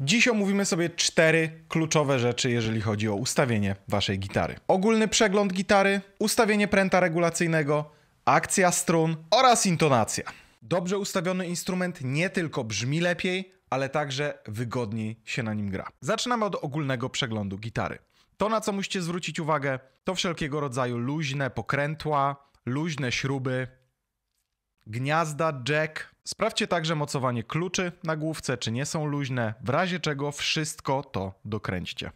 Dziś omówimy sobie cztery kluczowe rzeczy, jeżeli chodzi o ustawienie waszej gitary. Ogólny przegląd gitary, ustawienie pręta regulacyjnego, akcja strun oraz intonacja. Dobrze ustawiony instrument nie tylko brzmi lepiej, ale także wygodniej się na nim gra. Zaczynamy od ogólnego przeglądu gitary. To, na co musicie zwrócić uwagę, to wszelkiego rodzaju luźne pokrętła, luźne śruby, gniazda jack. Sprawdźcie także mocowanie kluczy na główce, czy nie są luźne, w razie czego wszystko to dokręćcie.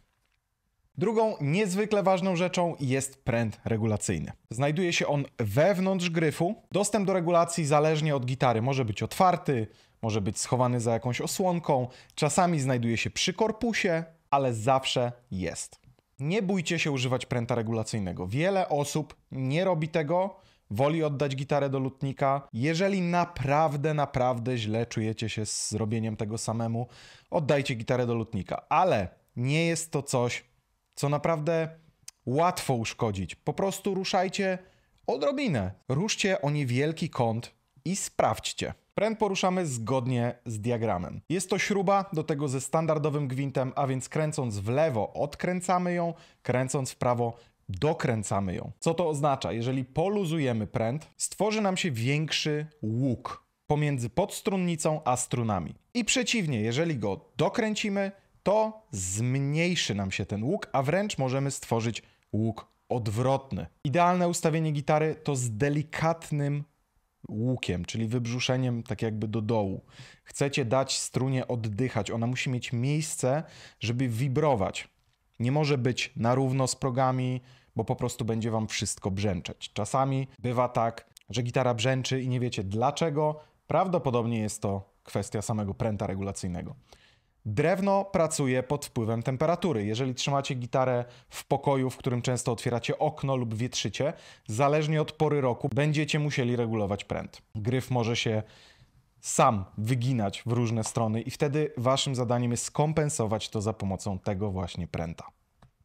Drugą niezwykle ważną rzeczą jest pręt regulacyjny. Znajduje się on wewnątrz gryfu. Dostęp do regulacji zależnie od gitary może być otwarty, może być schowany za jakąś osłonką, czasami znajduje się przy korpusie, ale zawsze jest. Nie bójcie się używać pręta regulacyjnego. Wiele osób nie robi tego, woli oddać gitarę do lutnika. Jeżeli naprawdę, naprawdę źle czujecie się z zrobieniem tego samemu, oddajcie gitarę do lutnika. Ale nie jest to coś, co naprawdę łatwo uszkodzić. Po prostu ruszajcie odrobinę. Ruszcie o niewielki kąt i sprawdźcie. Pręt poruszamy zgodnie z diagramem. Jest to śruba, do tego ze standardowym gwintem, a więc kręcąc w lewo odkręcamy ją, kręcąc w prawo dokręcamy ją. Co to oznacza? Jeżeli poluzujemy pręt, stworzy nam się większy łuk pomiędzy podstrunnicą a strunami. I przeciwnie, jeżeli go dokręcimy, to zmniejszy nam się ten łuk, a wręcz możemy stworzyć łuk odwrotny. Idealne ustawienie gitary to z delikatnym łukiem, czyli wybrzuszeniem tak jakby do dołu. Chcecie dać strunie oddychać, ona musi mieć miejsce, żeby wibrować nie może być na równo z progami, bo po prostu będzie wam wszystko brzęczeć. Czasami bywa tak, że gitara brzęczy i nie wiecie dlaczego. Prawdopodobnie jest to kwestia samego pręta regulacyjnego. Drewno pracuje pod wpływem temperatury. Jeżeli trzymacie gitarę w pokoju, w którym często otwieracie okno lub wietrzycie, zależnie od pory roku będziecie musieli regulować pręt. Gryf może się sam wyginać w różne strony i wtedy waszym zadaniem jest skompensować to za pomocą tego właśnie pręta.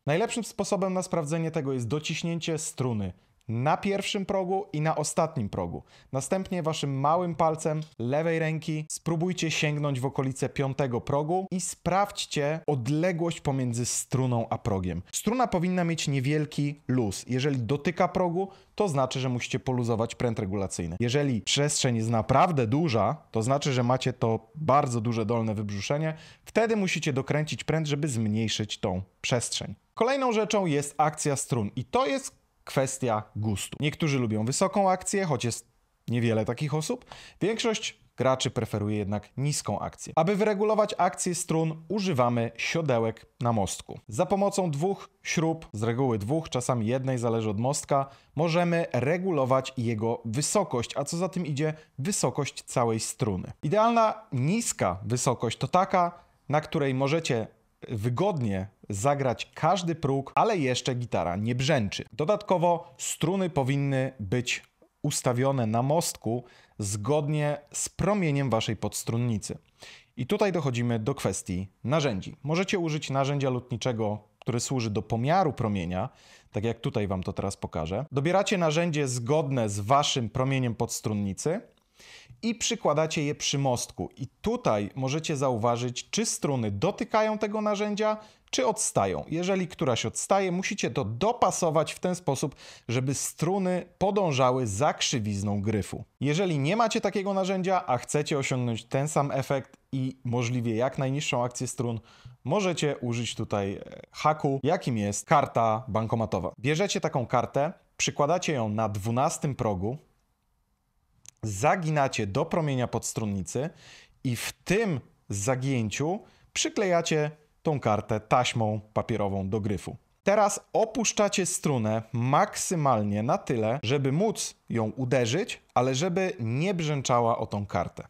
Najlepszym sposobem na sprawdzenie tego jest dociśnięcie struny na pierwszym progu i na ostatnim progu. Następnie waszym małym palcem lewej ręki spróbujcie sięgnąć w okolice piątego progu i sprawdźcie odległość pomiędzy struną a progiem. Struna powinna mieć niewielki luz. Jeżeli dotyka progu, to znaczy, że musicie poluzować pręt regulacyjny. Jeżeli przestrzeń jest naprawdę duża, to znaczy, że macie to bardzo duże dolne wybrzuszenie, wtedy musicie dokręcić pręt, żeby zmniejszyć tą przestrzeń. Kolejną rzeczą jest akcja strun i to jest kwestia gustu. Niektórzy lubią wysoką akcję, choć jest niewiele takich osób. Większość graczy preferuje jednak niską akcję. Aby wyregulować akcję strun, używamy siodełek na mostku. Za pomocą dwóch śrub, z reguły dwóch, czasami jednej, zależy od mostka, możemy regulować jego wysokość, a co za tym idzie, wysokość całej struny. Idealna niska wysokość to taka, na której możecie wygodnie zagrać każdy próg, ale jeszcze gitara nie brzęczy. Dodatkowo struny powinny być ustawione na mostku zgodnie z promieniem waszej podstrunnicy. I tutaj dochodzimy do kwestii narzędzi. Możecie użyć narzędzia lutniczego, które służy do pomiaru promienia, tak jak tutaj wam to teraz pokażę. Dobieracie narzędzie zgodne z waszym promieniem podstrunnicy i przykładacie je przy mostku. I tutaj możecie zauważyć, czy struny dotykają tego narzędzia, czy odstają. Jeżeli któraś odstaje, musicie to dopasować w ten sposób, żeby struny podążały za krzywizną gryfu. Jeżeli nie macie takiego narzędzia, a chcecie osiągnąć ten sam efekt i możliwie jak najniższą akcję strun, możecie użyć tutaj e, haku, jakim jest karta bankomatowa. Bierzecie taką kartę, przykładacie ją na 12 progu, zaginacie do promienia podstronnicy i w tym zagięciu przyklejacie tą kartę taśmą papierową do gryfu. Teraz opuszczacie strunę maksymalnie na tyle, żeby móc ją uderzyć, ale żeby nie brzęczała o tą kartę.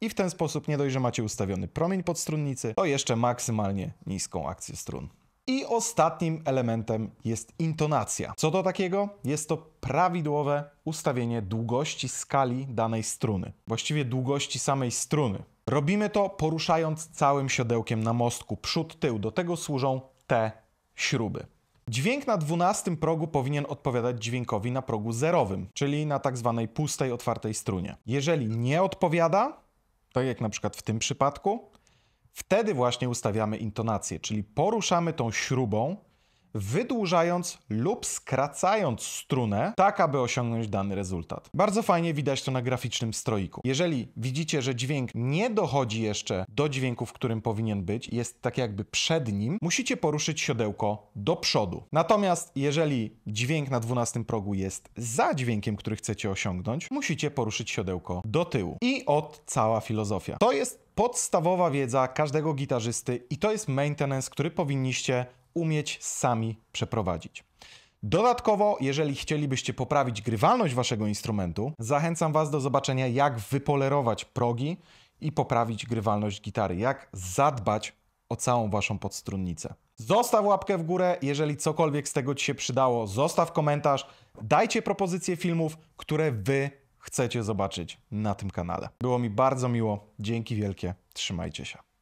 I w ten sposób nie dość, że macie ustawiony promień podstrunnicy, to jeszcze maksymalnie niską akcję strun. I ostatnim elementem jest intonacja. Co to takiego? Jest to prawidłowe ustawienie długości skali danej struny, właściwie długości samej struny. Robimy to poruszając całym siodełkiem na mostku, przód, tył. Do tego służą te śruby. Dźwięk na dwunastym progu powinien odpowiadać dźwiękowi na progu zerowym, czyli na tak zwanej pustej, otwartej strunie. Jeżeli nie odpowiada, tak jak na przykład w tym przypadku, Wtedy właśnie ustawiamy intonację, czyli poruszamy tą śrubą wydłużając lub skracając strunę, tak aby osiągnąć dany rezultat. Bardzo fajnie widać to na graficznym stroiku. Jeżeli widzicie, że dźwięk nie dochodzi jeszcze do dźwięku, w którym powinien być, jest tak jakby przed nim, musicie poruszyć siodełko do przodu. Natomiast jeżeli dźwięk na 12 progu jest za dźwiękiem, który chcecie osiągnąć, musicie poruszyć siodełko do tyłu. I od cała filozofia. To jest podstawowa wiedza każdego gitarzysty i to jest maintenance, który powinniście umieć sami przeprowadzić. Dodatkowo, jeżeli chcielibyście poprawić grywalność waszego instrumentu, zachęcam was do zobaczenia, jak wypolerować progi i poprawić grywalność gitary, jak zadbać o całą waszą podstrunnicę. Zostaw łapkę w górę, jeżeli cokolwiek z tego ci się przydało, zostaw komentarz, dajcie propozycje filmów, które wy chcecie zobaczyć na tym kanale. Było mi bardzo miło, dzięki wielkie, trzymajcie się.